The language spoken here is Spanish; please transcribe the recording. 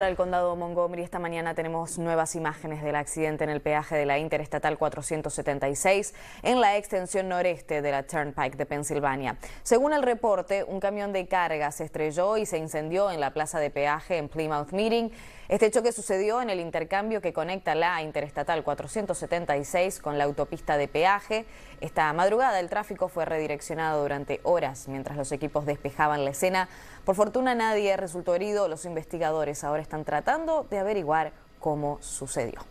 Para el condado Montgomery esta mañana tenemos nuevas imágenes del accidente en el peaje de la Interestatal 476 en la extensión noreste de la Turnpike de Pensilvania. Según el reporte, un camión de carga se estrelló y se incendió en la plaza de peaje en Plymouth Meeting. Este choque sucedió en el intercambio que conecta la Interestatal 476 con la autopista de peaje. Esta madrugada el tráfico fue redireccionado durante horas mientras los equipos despejaban la escena por fortuna nadie resultó herido. Los investigadores ahora están tratando de averiguar cómo sucedió.